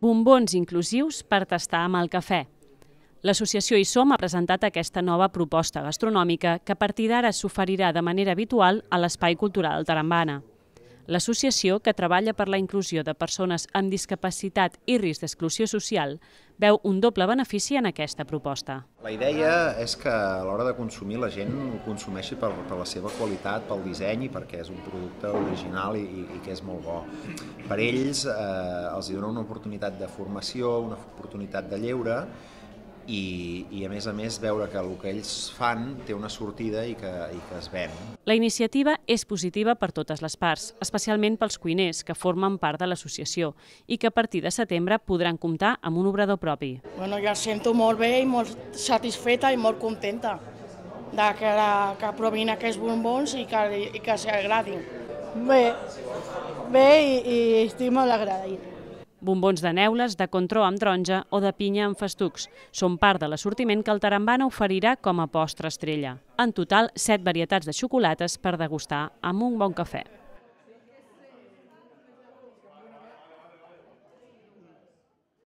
bombons inclusius per tastar amb el cafè. L'associació ISOM ha presentat aquesta nova proposta gastronòmica que a partir d'ara s'oferirà de manera habitual a l'Espai Cultural Tarambana. L'associació, que treballa per la inclusió de persones amb discapacitat i risc d'exclusió social, veu un doble benefici en aquesta proposta. La idea és que a l'hora de consumir la gent ho consumeixi per, per la seva qualitat, pel disseny i perquè és un producte original i, i que és molt bo. Per ells eh, els hi dona una oportunitat de formació, una oportunitat de lleure, i, i a més a més veure que el que ells fan té una sortida i que, i que es ven. La iniciativa és positiva per totes les parts, especialment pels cuiners, que formen part de l'associació i que a partir de setembre podran comptar amb un obrador propi. Bueno, ja sento molt bé i molt satisfeta i molt contenta de que, la, que provin aquests bombons i que, i que s'agradin. Bé, bé i, i estic molt agraïda. Bombons de neules, de contró amb taronja o de pinya amb festucs són part de l'assortiment que el Tarambana oferirà com a postre estrella. En total, set varietats de xocolates per degustar amb un bon cafè.